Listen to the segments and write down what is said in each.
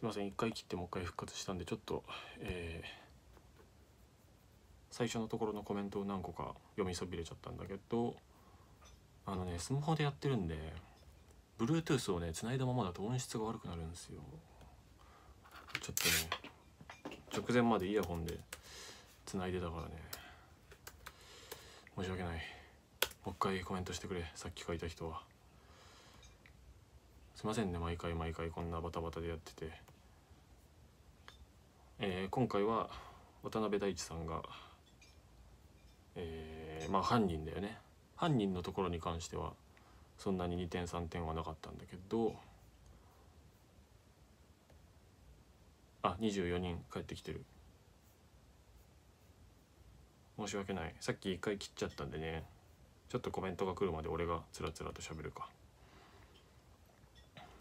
すいません一回切ってもう一回復活したんでちょっと、えー、最初のところのコメントを何個か読みそびれちゃったんだけどあのねスマホでやってるんで Bluetooth をね繋いだままだと音質が悪くなるんですよちょっとね直前までイヤホンで繋いでたからね申し訳ないもう一回コメントしてくれさっき書いた人はすいませんね毎回毎回こんなバタバタでやっててえー、今回は渡辺大地さんが、えー、まあ犯人だよね犯人のところに関してはそんなに2点3点はなかったんだけどあ24人帰ってきてる申し訳ないさっき1回切っちゃったんでねちょっとコメントが来るまで俺がつらつらと喋るか、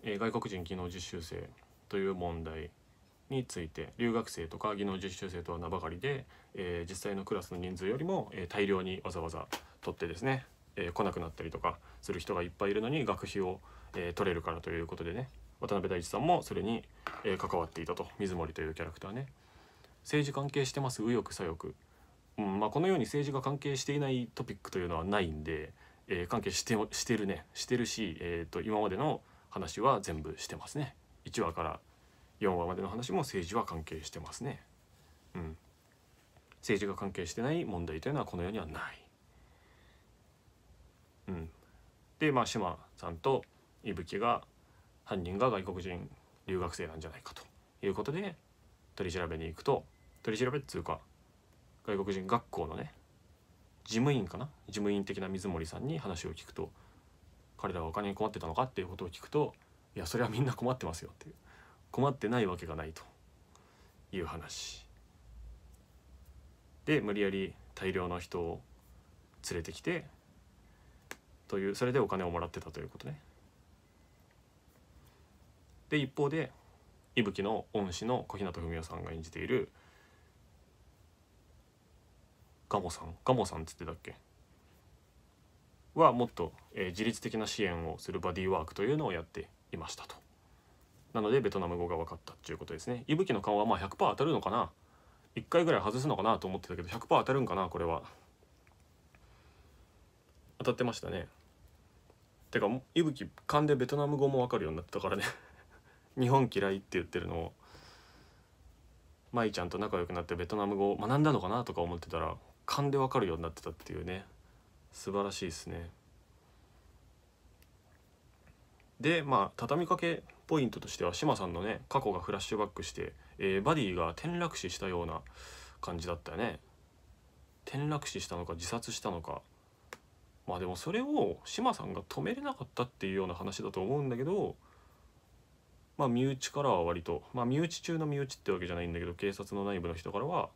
えー、外国人技能実習生という問題について留学生とか技能実習生とは名ばかりで、えー、実際のクラスの人数よりも、えー、大量にわざわざ取ってですね、えー、来なくなったりとかする人がいっぱいいるのに学費を、え取れるからということでね渡辺大地さんもそれに、え関わっていたと水森というキャラクターね。政治関係してます右翼左翼、うんまあ、このように政治が関係していないトピックというのはないんで、え関係してしてるねしてるし、えーと今までの話は全部してますね。1話から4話までの話も政治は関係してますね。うん、政治が関係してない問題というのはこの世にはない。うん、でまあ志麻さんと伊吹が犯人が外国人留学生なんじゃないかということで取り調べに行くと取り調べっつうか外国人学校のね事務員かな事務員的な水森さんに話を聞くと彼らはお金に困ってたのかっていうことを聞くといやそれはみんな困ってますよっていう困ってないわけがないという話で無理やり大量の人を連れてきてというそれでお金をもらってたということね。で一方で伊吹の恩師の小日向文世さんが演じているガモさんガモさんっつってたっけはもっと、えー、自律的な支援をするバディワークというのをやっていましたと。なのでベトナム語が分かったっていうことですね息吹の顔はまあ100%当たるのかな1回ぐらい外すのかなと思ってたけど100%当たるんかなこれは当たってましたねてか息吹勘でベトナム語も分かるようになったからね 日本嫌いって言ってるのを舞ちゃんと仲良くなってベトナム語を学んだのかなとか思ってたら勘で分かるようになってたっていうね素晴らしいですねでまあ畳みかけポイントとしては志麻さんのね過去がフラッシュバックして、えー、バディが転落死したような感じだったよね転落死したのか自殺したのかまあでもそれを志麻さんが止めれなかったっていうような話だと思うんだけどまあ身内からは割とまあ身内中の身内ってわけじゃないんだけど警察の内部の人からは、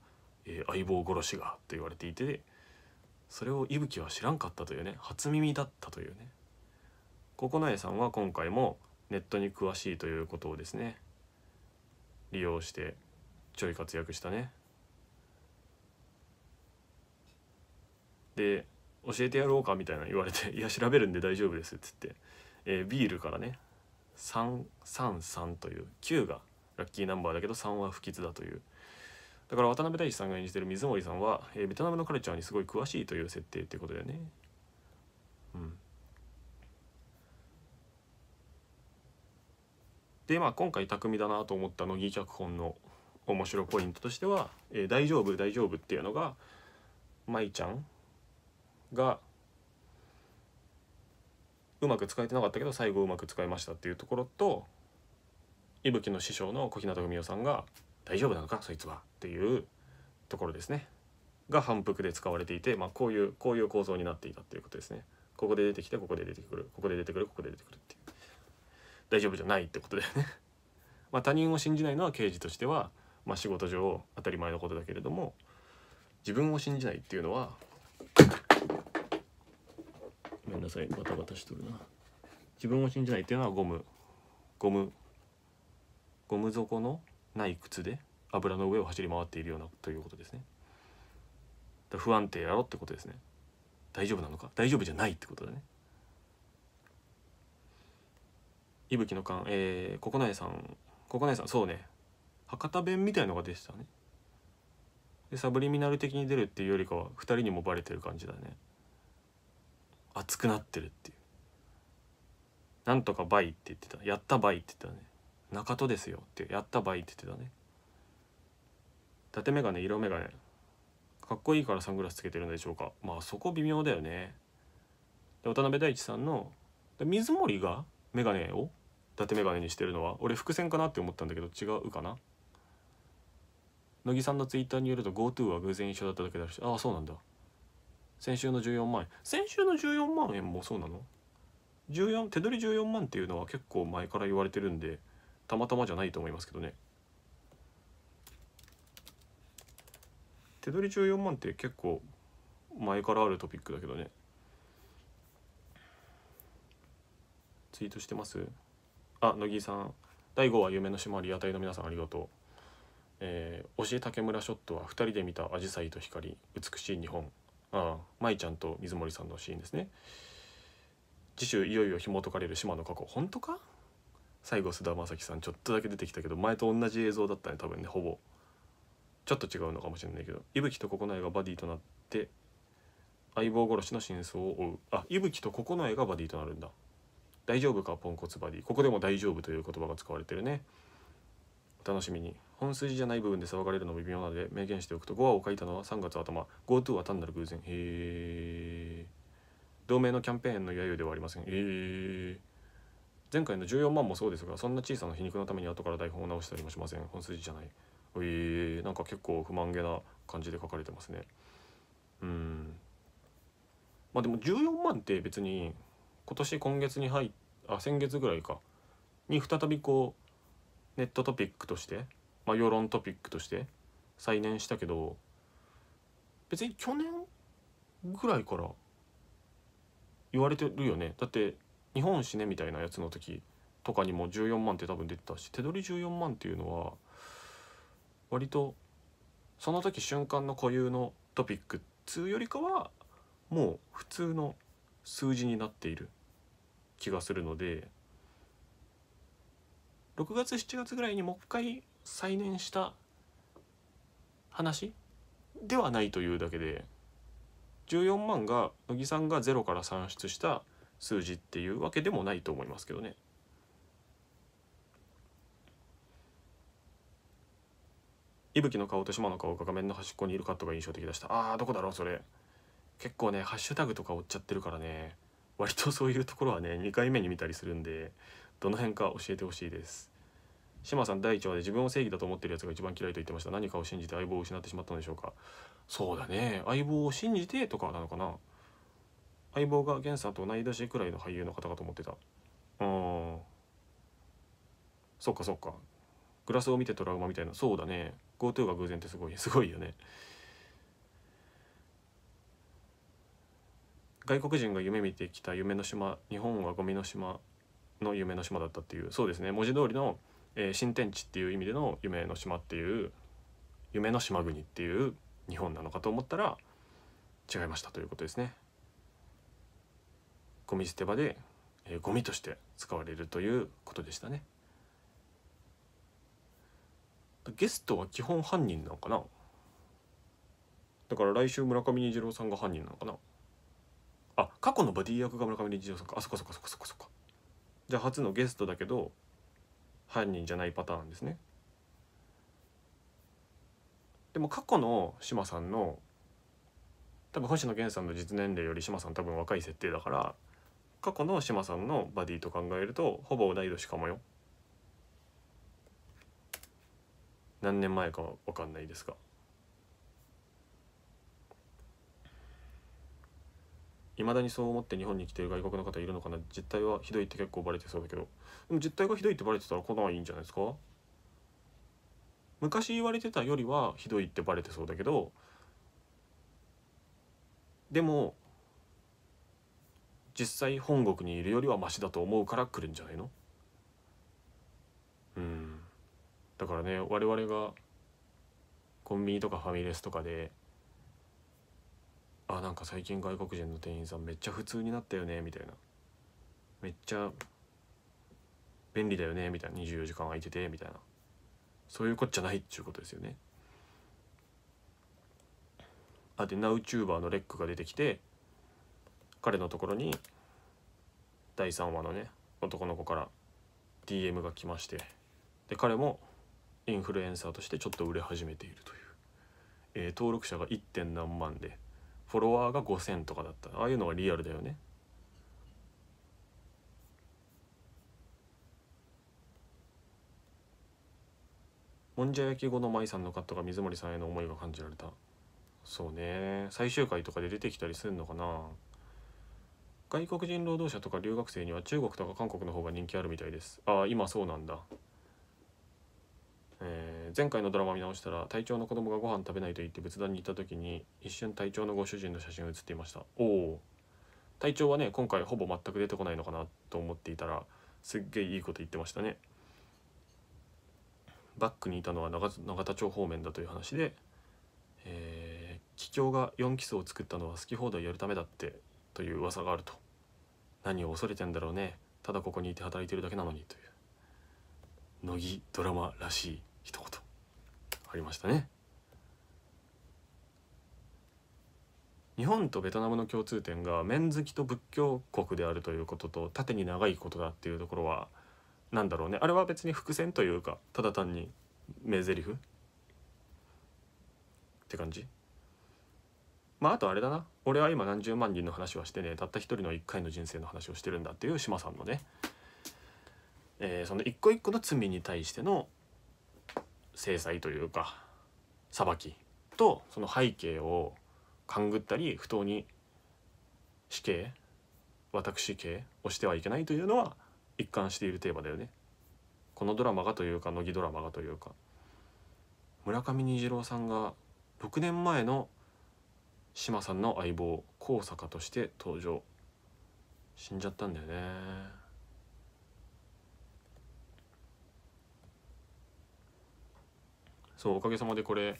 えー、相棒殺しがと言われていてそれを伊吹は知らんかったというね初耳だったというね。ここなえさんは今回もネットに詳しいということをですね利用してちょい活躍したね。で教えてやろうかみたいな言われて「いや調べるんで大丈夫です」っつって、えー、ビールからね333という9がラッキーナンバーだけど3は不吉だというだから渡辺大一さんが演じてる水森さんは、えー、ベトナムのカルチャーにすごい詳しいという設定っていうことだよねうんでまあ今回匠だなと思った乃木脚本の面白ポイントとしては「えー、大丈夫大丈夫」っていうのが舞ちゃんがうまく使えてなかったけど最後うまく使いましたっていうところと伊吹の師匠の小日向文世さんが「大丈夫なのかそいつは」っていうところですねが反復で使われていて、まあ、こういうこういう構造になっていたっていうことですね。ここで出てきてここで出てくるここで出てくるここで出てくるっていう。大丈夫じゃないってことだよね ま他人を信じないのは刑事としては、まあ、仕事上当たり前のことだけれども自分を信じないっていうのはごめんなさいバタバタしとるな自分を信じないっていうのはゴムゴムゴム底のない靴で油の上を走り回っているようなということですね不安定やろってことですね大丈夫なのか大丈夫じゃないってことだねいぶきの缶えー、な内さんな内さんそうね博多弁みたいのが出てたねでサブリミナル的に出るっていうよりかは2人にもバレてる感じだね熱くなってるっていうなんとかバイって言ってたやったバイって言ってたね中戸ですよってやったバイって言ってたね縦眼鏡色眼鏡かっこいいからサングラスつけてるんでしょうかまあそこ微妙だよねで渡辺大地さんの水森が眼鏡を伊達眼鏡にしてるのは俺伏線かなって思ったんだけど違うかな乃木さんのツイッターによると GoTo は偶然一緒だっただけだしああそうなんだ先週の14万円先週の14万円もそうなの ?14 手取り14万っていうのは結構前から言われてるんでたまたまじゃないと思いますけどね手取り14万って結構前からあるトピックだけどねツイートしてますあ乃木さん第5話夢の島リアタイの皆さんありがとう、えー、教え竹村ショットは2人で見たアジサイと光美しい日本ああ舞ちゃんと水森さんのシーンですね次週いよいよ紐解かれる島の過去本当か最後菅田将暉さんちょっとだけ出てきたけど前と同じ映像だったね多分ねほぼちょっと違うのかもしれないけど伊吹と九重がバディとなって相棒殺しの真相を追うあ伊吹と九重がバディとなるんだ大丈夫かポンコツバディここでも大丈夫という言葉が使われてるねお楽しみに本筋じゃない部分で騒がれるのも微妙なので明言しておくと5話を書いたのは3月頭 GoTo は単なる偶然へえ同盟のキャンペーンの揶揄ではありませんへえ前回の14万もそうですがそんな小さな皮肉のために後から台本を直したりもしません本筋じゃないえなんか結構不満げな感じで書かれてますねうんまあでも14万って別に今年今月に入っあ先月ぐらいかに再びこうネットトピックとして、まあ、世論トピックとして再燃したけど別に去年ぐらいから言われてるよねだって日本死ねみたいなやつの時とかにも14万って多分出てたし手取り14万っていうのは割とその時瞬間の固有のトピックうよりかはもう普通の数字になっている気がするので6月7月ぐらいにもう一回再燃した話ではないというだけで14万が乃木さんがゼロから算出した数字っていうわけでもないと思いますけどね。伊吹の顔と島の顔が画面の端っこにいるカットが印象的でした。ああ、どこだろうそれ。結構ねハッシュタグとか追っちゃってるからね割とそういうところはね2回目に見たりするんでどの辺か教えてほしいです志麻さん第1話で自分を正義だと思ってるやつが一番嫌いと言ってました何かを信じて相棒を失ってしまったのでしょうかそうだね相棒を信じてとかなのかな相棒が源さんと同い年くらいの俳優の方かと思ってたうんそっかそっかグラスを見てトラウマみたいなそうだね GoTo が偶然ってすごいすごいよね外国人が夢見てきた夢の島日本はゴミの島の夢の島だったっていうそうですね文字通りの、えー、新天地っていう意味での夢の島っていう夢の島国っていう日本なのかと思ったら違いましたということですね。ゴミ捨て場で、えー、ゴミとして使われるということでしたね。ゲストは基本犯人なのかなだから来週村上虹郎さんが犯人なのかなあ過去のバディ役が村上林次さんかあそっかそっかそっかそっかそっかじゃあ初のゲストだけど犯人じゃないパターンですねでも過去の志麻さんの多分星野源さんの実年齢より志麻さん多分若い設定だから過去の志麻さんのバディと考えるとほぼ同い年かもよ何年前かは分かんないですが。いまだにそう思って日本に来てる外国の方いるのかな実態はひどいって結構バレてそうだけどでも実態がひどいってバレてたら来ないんじゃないですか昔言われてたよりはひどいってバレてそうだけどでも実際本国にいるよりはマシだと思うから来るんじゃないのうんだからね我々がコンビニとかファミレスとかであなんか最近外国人の店員さんめっちゃ普通になったよねみたいなめっちゃ便利だよねみたいな24時間空いててみたいなそういうこっちゃないっちゅうことですよねあで NowTuber のレックが出てきて彼のところに第3話のね男の子から DM が来ましてで彼もインフルエンサーとしてちょっと売れ始めているという、えー、登録者が 1. 点何万でフォロワーが5,000とかだったああいうのはリアルだよね。もんじゃ焼き後の舞さんのカットが水森さんへの思いが感じられたそうね最終回とかで出てきたりするのかな外国人労働者とか留学生には中国とか韓国の方が人気あるみたいですああ今そうなんだえー、前回のドラマ見直したら隊長の子供がご飯食べないと言って仏壇に行った時に一瞬隊長のご主人の写真が写っていましたおお隊長はね今回ほぼ全く出てこないのかなと思っていたらすっげえいいこと言ってましたねバックにいたのは永田町方面だという話でえー、桔梗が4基礎を作ったのは好き放題やるためだってという噂があると何を恐れてんだろうねただここにいて働いてるだけなのにという乃木ドラマらしい一言ありましたね日本とベトナムの共通点が面好きと仏教国であるということと縦に長いことだっていうところは何だろうねあれは別に伏線というかただ単に名台詞って感じまああとあれだな俺は今何十万人の話はしてねたった一人の一回の人生の話をしてるんだっていう志麻さんのね、えー、その一個一個の罪に対しての制裁というか裁きとその背景を勘ぐったり不当に死刑私刑をしてはいけないというのは一貫しているテーマだよね。このドラマがというか乃木ドラマがというか村上虹郎さんが6年前の志麻さんの相棒高坂として登場死んじゃったんだよね。そうおかげさまでこれ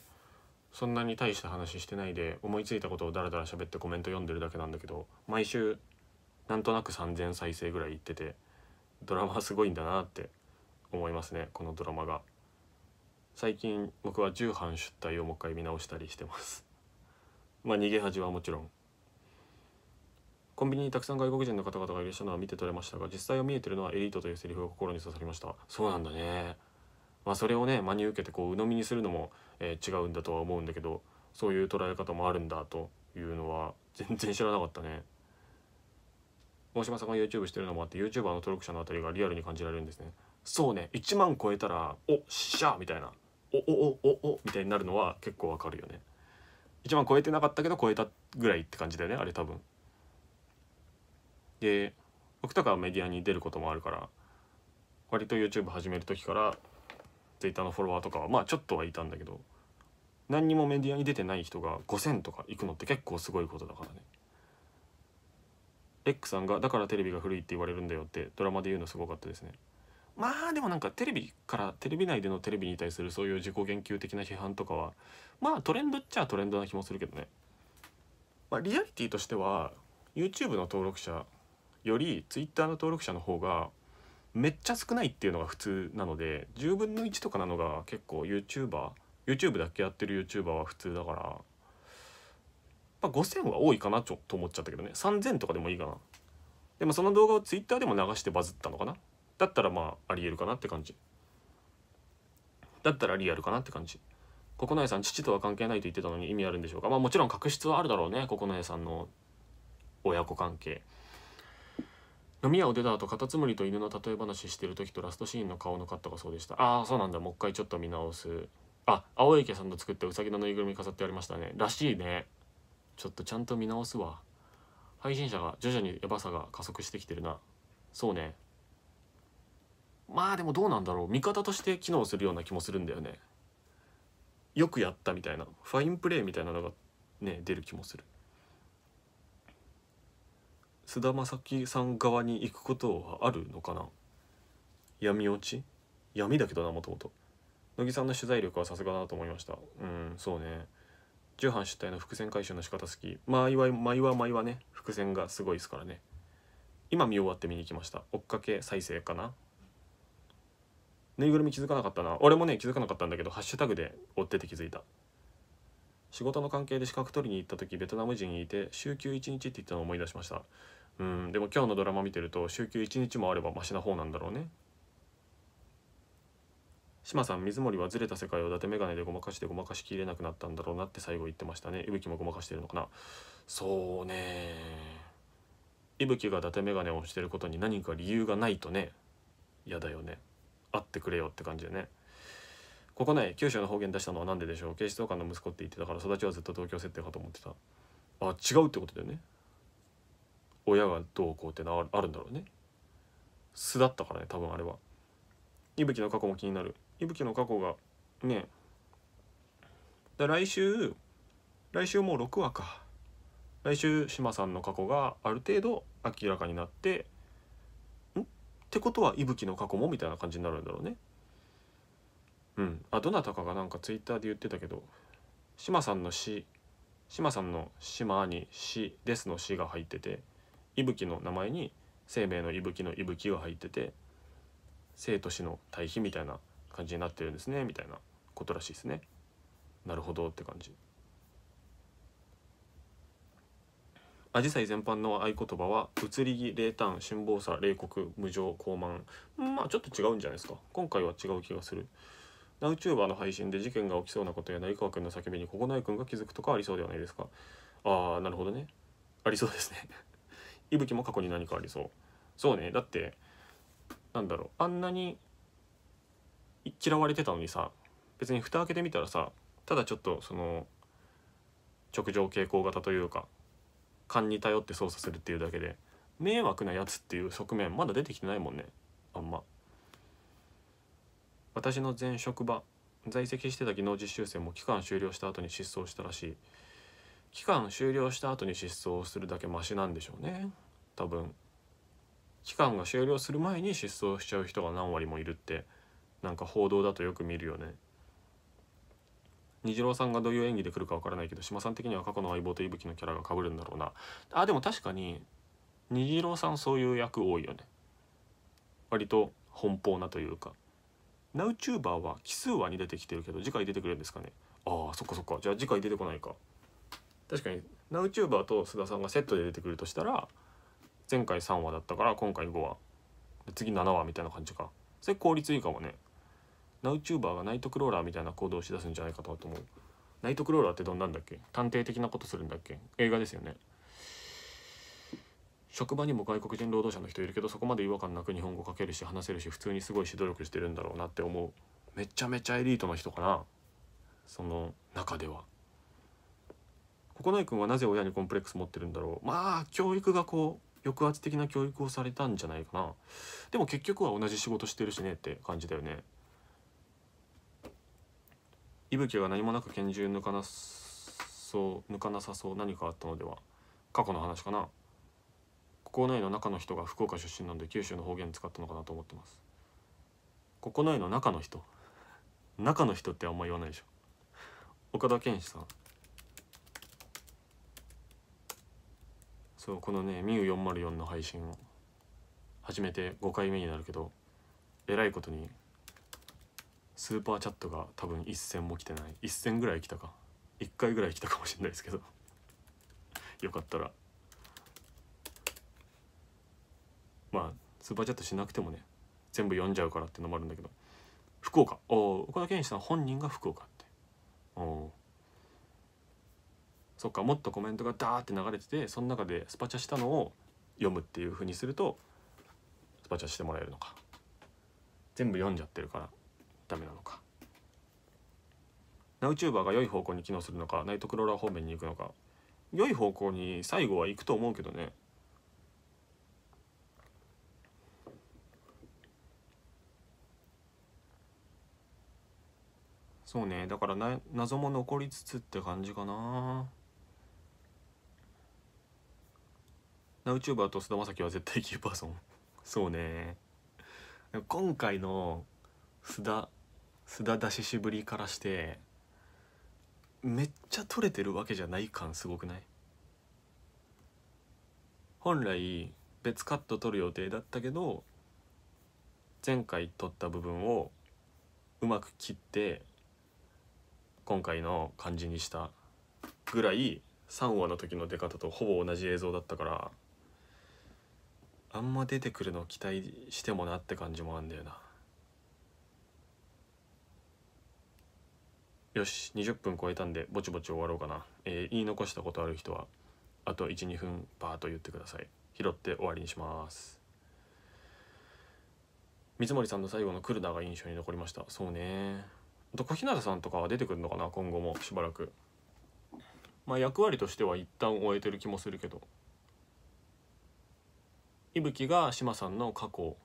そんなに大した話してないで思いついたことをダラダラ喋ってコメント読んでるだけなんだけど毎週なんとなく3,000再生ぐらいいっててドラマすごいんだなって思いますねこのドラマが最近僕は重版出退をもう一回見直したりしてます まあ逃げ恥はもちろんコンビニにたくさん外国人の方々がいらっしゃるのは見て取れましたが実際は見えてるのはエリートというセリフが心に刺さりましたそうなんだねまあ、それをね真に受けてこう鵜呑みにするのも、えー、違うんだとは思うんだけどそういう捉え方もあるんだというのは全然知らなかったね。大島さんが YouTube してるのもあって YouTuber の登録者のあたりがリアルに感じられるんですね。そうね1万超えたら「おっしゃ!」みたいな「おおおおお」みたいになるのは結構わかるよね。1万超えてなかったけど超えたぐらいって感じだよねあれ多分。で僕とかはメディアに出ることもあるから割と YouTube 始める時からツイッターのフォロワーとかはまあちょっとはいたんだけど何にもメディアに出てない人が5,000とか行くのって結構すごいことだからね。X さんが「だからテレビが古いって言われるんだよ」ってドラマで言うのすごかったですね。まあでもなんかテレビからテレビ内でのテレビに対するそういう自己言及的な批判とかはまあトレンドっちゃトレンドな気もするけどね。まあ、リアリティとしては YouTube の登録者より Twitter の登録者の方がめっちゃ少ないっていうのが普通なので10分の1とかなのが結構 YouTuberYouTube だけやってる YouTuber は普通だから、まあ、5000は多いかなちょっと思っちゃったけどね3000とかでもいいかなでもその動画を Twitter でも流してバズったのかなだったらまあありえるかなって感じだったらリアルかなって感じ国内さん父とは関係ないと言ってたのに意味あるんでしょうかまあもちろん確執はあるだろうね国内さんの親子関係飲み屋を出た後カタツムリと犬の例え話してる時とラストシーンの顔のカットがそうでしたああそうなんだもう一回ちょっと見直すあ青池さんの作ったうさぎのぬいぐるみ飾ってありましたねらしいねちょっとちゃんと見直すわ配信者が徐々にヤバさが加速してきてるなそうねまあでもどうなんだろう味方として機能するような気もするんだよねよくやったみたいなファインプレーみたいなのがね出る気もする菅田将暉さん側に行くことはあるのかな闇落ち闇だけどなもともと乃木さんの取材力はさすがだなと思いましたうんそうね重版出体の伏線回収の仕方好き毎は毎は毎はね伏線がすごいですからね今見終わって見に来ました追っかけ再生かなぬいぐるみ気づかなかったな俺もね気づかなかったんだけどハッシュタグで追ってて気づいた仕事の関係で資格取りに行った時ベトナム人にいて週休1日って言ったのを思い出しましたうんでも今日のドラマ見てると週休1日もあればマシな方なんだろうね志麻さん水森はずれた世界を伊達眼鏡でごまかしてごまかしきれなくなったんだろうなって最後言ってましたね伊吹もごまかしてるのかなそうね伊吹が伊達眼鏡をしてることに何か理由がないとね嫌だよね会ってくれよって感じでねここね九州の方言出したのは何ででしょう警視総監の息子って言ってたから育ちはずっと東京設定かと思ってたあ違うってことだよね親がどうこうってのあるんだろうね素だったからね多分あれは伊吹の過去も気になる伊吹の過去がねだ来週来週もう6話か来週志麻さんの過去がある程度明らかになってんってことは伊吹の過去もみたいな感じになるんだろうねうんあどなたかがなんかツイッターで言ってたけど志麻さんのし」志麻さんの「島に「詩」「です」の「詩」が入ってて息吹の名前に生命の息吹の息吹が入ってて生と死の対比みたいな感じになってるんですねみたいなことらしいですね。なるほどって感じ。アジサイ全般の合言葉は「移り気冷淡辛抱さ冷酷無情傲慢」まあちょっと違うんじゃないですか今回は違う気がする。ナウチューバーの配信で事件が起きそうなことや成川君の叫びにここない君が気づくとかありそうではないですかああなるほどねありそうですねいぶきも過去に何かありそうそうねだってなんだろうあんなに嫌われてたのにさ別に蓋開けてみたらさただちょっとその直上傾向型というか勘に頼って操作するっていうだけで迷惑なやつっていう側面まだ出てきてないもんねあんま。私の前職場在籍してた技能実習生も期間終了した後に失踪したらしい期間終了した後に失踪するだけマシなんでしょうね多分期間が終了する前に失踪しちゃう人が何割もいるってなんか報道だとよく見るよね虹郎さんがどういう演技で来るかわからないけど島さん的には過去の相棒と伊吹のキャラが被るんだろうなあでも確かに虹郎さんそういう役多いよね割と奔放なというかナウチューバーは奇数話に出てきてるけど次回出てくるんですかねああそっかそっかじゃあ次回出てこないか確かにナウチューバーと須田さんがセットで出てくるとしたら前回3話だったから今回5話次7話みたいな感じかそれ効率いいかもねナウチューバーがナイトクローラーみたいな行動をしだすんじゃないかと思うナイトクローラーってどんなんだっけ探偵的なことするんだっけ映画ですよね職場にも外国人労働者の人いるけどそこまで違和感なく日本語書けるし話せるし普通にすごいし努力してるんだろうなって思うめちゃめちゃエリートの人かなその中では。のい君はなぜ親にコンプレックス持ってるんだろうまあ教育がこう抑圧的な教育をされたんじゃないかなでも結局は同じ仕事してるしねって感じだよねぶ吹が何もなく拳銃抜かなそう抜かなさそう何かあったのでは過去の話かな校内の中の人が福岡出身なんで九州の方言使ったのかなと思ってます国内の中の人中の人ってあんま言わないでしょ岡田健志さんそうこのね「ミュー404」の配信を始めて5回目になるけどえらいことにスーパーチャットが多分1,000も来てない1,000ぐらい来たか1回ぐらい来たかもしれないですけどよかったらまあスーパーチャットしなくてもね全部読んじゃうからってのもあるんだけど福岡お岡田健一さん本人が福岡っておそっかもっとコメントがダーって流れててその中でスパチャしたのを読むっていうふうにするとスパチャしてもらえるのか全部読んじゃってるからダメなのかナウチューバーが良い方向に機能するのかナイトクローラー方面に行くのか良い方向に最後は行くと思うけどねそうねだからな謎も残りつつって感じかなナウチューバーと菅田将暉は絶対キーパーソン そうね今回の菅田須田出ししぶりからしてめっちゃ取れてるわけじゃない感すごくない本来別カット取る予定だったけど前回取った部分をうまく切って今回の感じにしたぐらい3話の時の出方とほぼ同じ映像だったからあんま出てくるの期待してもなって感じもあんだよなよし20分超えたんでぼちぼち終わろうかな、えー、言い残したことある人はあと12分バーっと言ってください拾って終わりにします三森さんの最後の来るなが印象に残りましたそうね小日向さんとかは出てくるのかな今後もしばらくまあ役割としては一旦終えてる気もするけど伊吹が志麻さんの過去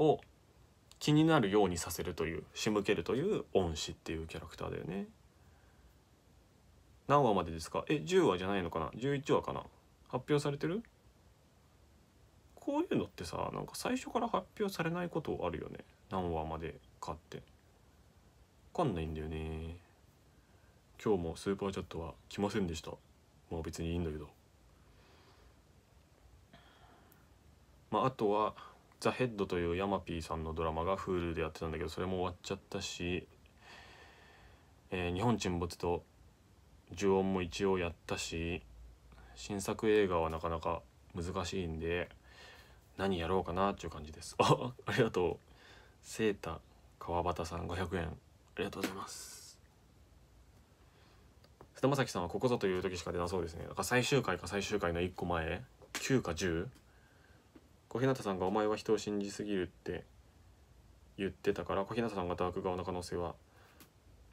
を気になるようにさせるという仕向けるという恩師っていうキャラクターだよね何話までですかえ10話じゃないのかな11話かな発表されてるこういうのってさなんか最初から発表されないことあるよね何話までかってかんないんだよね今日もスーパーチャットは来ませんでしたまあ別にいいんだけどまああとは「ザ・ヘッドというヤマピーさんのドラマが Hulu でやってたんだけどそれも終わっちゃったし「えー、日本沈没」と「呪音」も一応やったし新作映画はなかなか難しいんで何やろうかなっていう感じですあありがとうセータ川端さん500円ありがとうございます菅田将暉さんはここぞという時しか出なそうですねだから最終回か最終回の1個前9か 10? 小日向さんが「お前は人を信じすぎる」って言ってたから小日向さんがダーク側の可能性は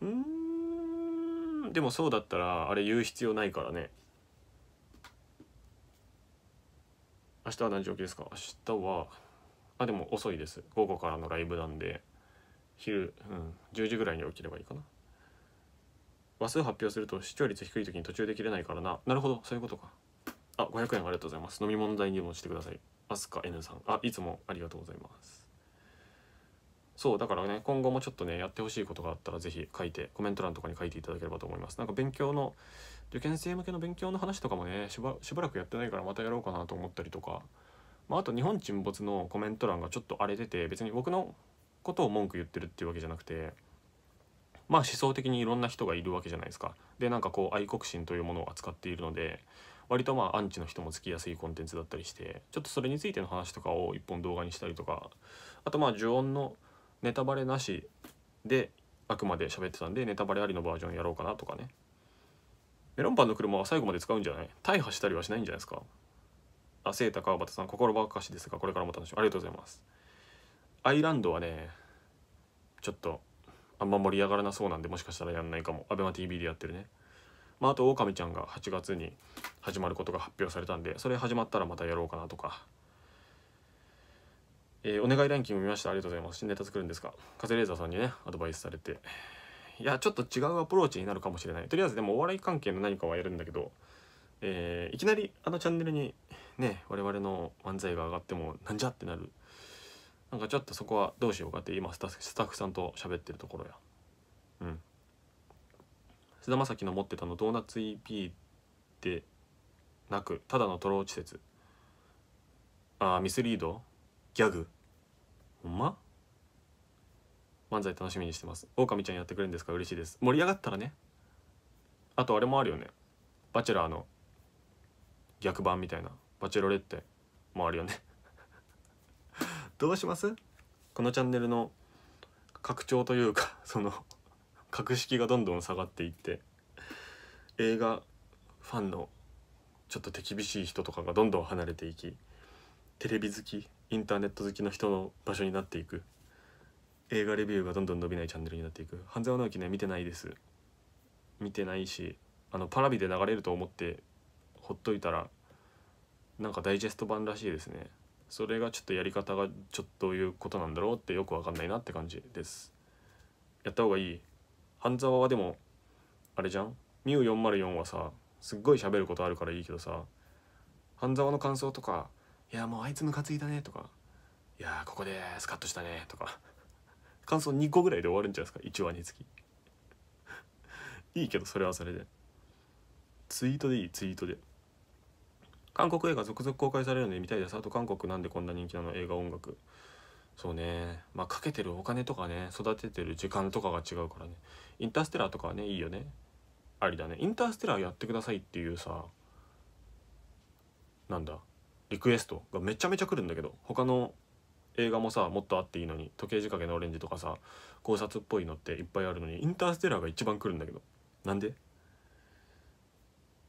うんでもそうだったらあれ言う必要ないからね明日は何時起きですか明日はあでも遅いです午後からのライブなんで昼、うん、10時ぐらいに起きればいいかな話数発表すると視聴率低い時に途中で切れないからななるほどそういうことかあ500円ありがとうございます飲み物代にもしてくださいアスカ N さんあいつもありがとうございますそうだからね今後もちょっとねやってほしいことがあったら是非書いてコメント欄とかに書いていただければと思いますなんか勉強の受験生向けの勉強の話とかもねしばらくやってないからまたやろうかなと思ったりとか、まあ、あと日本沈没のコメント欄がちょっと荒れてて別に僕のことを文句言ってるっていうわけじゃなくてまあ思想的にいろんな人がいるわけじゃないですか。でなんかこう愛国心というものを扱っているので割とまあアンチの人もつきやすいコンテンツだったりしてちょっとそれについての話とかを一本動画にしたりとかあとまあ呪音のネタバレなしであくまで喋ってたんでネタバレありのバージョンやろうかなとかねメロンパンの車は最後まで使うんじゃない大破したりはしないんじゃないですかあ、セータ川端さん、心ばかしですが、これからも楽しみ。ありがとうございます。アイランドはねちょっとあんま盛り上がらなそうなんでもしかしたらやんないかも ABEMATV でやってるねまあ、あとオオカミちゃんが8月に始まることが発表されたんでそれ始まったらまたやろうかなとか、えー、お願いランキング見ましたありがとうございます新ネタ作るんですかカズレーザーさんにねアドバイスされていやちょっと違うアプローチになるかもしれないとりあえずでもお笑い関係の何かはやるんだけど、えー、いきなりあのチャンネルにね我々の漫才が上がってもなんじゃってなるなんかちょっとそこはどうしようかって今スタッフさんと喋ってるところやうん菅田将暉の持ってたのドーナツ EP でなくただのトローチ説ああミスリードギャグほんま漫才楽しみにしてますオオカミちゃんやってくれるんですか嬉しいです盛り上がったらねあとあれもあるよねバチェラーの逆版みたいなバチェロレッテもあるよねどうしますこのチャンネルの拡張というか その格式がどんどん下がっていって映画ファンのちょっと手厳しい人とかがどんどん離れていきテレビ好きインターネット好きの人の場所になっていく映画レビューがどんどん伸びないチャンネルになっていく半沢直樹ね見てないです見てないしあのパラビで流れると思ってほっといたらなんかダイジェスト版らしいですねそれがちょっとやり方がちょっとどういうことなんだろうってよく分かんないなって感じですやった方がいい半沢はでもあれじゃんミュー404はさすっごい喋ることあるからいいけどさ半沢の感想とか「いやもうあいつムカついたね」とか「いやここでスカッとしたね」とか感想2個ぐらいで終わるんじゃないですか1話につきいいけどそれはそれでツイートでいいツイートで。韓国映画続々公開されるので見たいですあと韓国なんでこんな人気なの映画音楽そうねまあかけてるお金とかね育ててる時間とかが違うからねインターステラーとかはねいいよねありだねインターステラーやってくださいっていうさなんだリクエストがめちゃめちゃ来るんだけど他の映画もさもっとあっていいのに「時計仕掛けのオレンジ」とかさ考察っぽいのっていっぱいあるのにインターステラーが一番来るんだけどなんで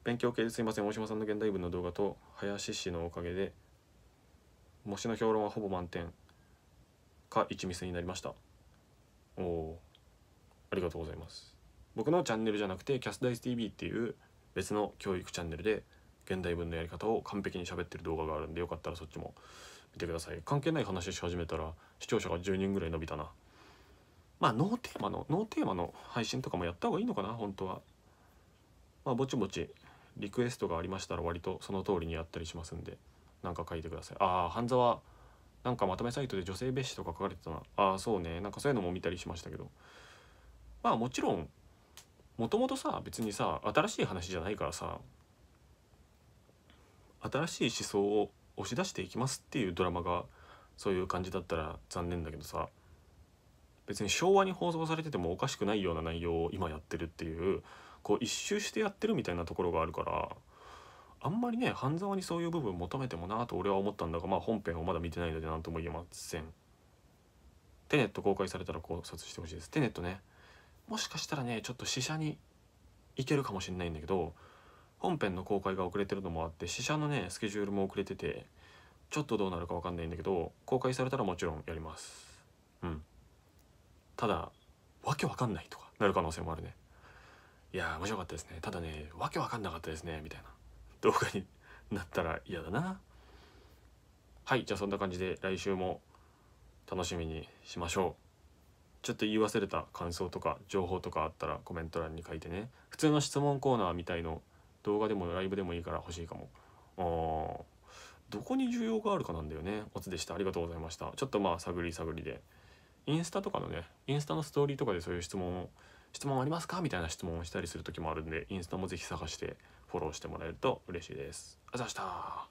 勉強系ですいません大島さんの現代文の動画と林氏のおかげで模試の評論はほぼ満点か一ミスになりましたおおありがとうございます僕のチャンネルじゃなくてキャスダイス TV っていう別の教育チャンネルで現代文のやり方を完璧に喋ってる動画があるんでよかったらそっちも見てください関係ない話し始めたら視聴者が10人ぐらい伸びたなまあノーテーマのノーテーマの配信とかもやった方がいいのかな本当はまあぼちぼちリクエストがありましたら割とその通りにやったりしますんで何か書いてくださいああ半沢なんかまとめサイトで女性蔑視とか書かれてたなああそうねなんかそういうのも見たりしましたけどまあもちろんもともとさ別にさ新しい話じゃないからさ新しい思想を押し出していきますっていうドラマがそういう感じだったら残念だけどさ別に昭和に放送されててもおかしくないような内容を今やってるっていうこう一周してやってるみたいなところがあるからあんまりね半沢にそういう部分求めてもなと俺は思ったんだがまあ本編をまだ見てないので何とも言えませんテネット公開されたら考察してほしいですテネットねもしかしたらねちょっと試写に行けるかもしれないんだけど本編の公開が遅れてるのもあって試写のねスケジュールも遅れててちょっとどうなるか分かんないんだけど公開されたらもちろんやりますうんただわけわかんないとかなる可能性もあるねいや面白かったですねただねわけわかんなかったですねみたいな動画に なったら嫌だなはいじゃあそんな感じで来週も楽しみにしましょうちょっと言い忘れた感想とか情報とかあったらコメント欄に書いてね普通の質問コーナーみたいの動画でもライブでもいいから欲しいかもあどこに需要があるかなんだよねおつでしたありがとうございましたちょっとまあ探り探りでインスタとかのねインスタのストーリーとかでそういう質問を質問ありますかみたいな質問をしたりする時もあるんでインスタも是非探してフォローしてもらえると嬉しいです。あざした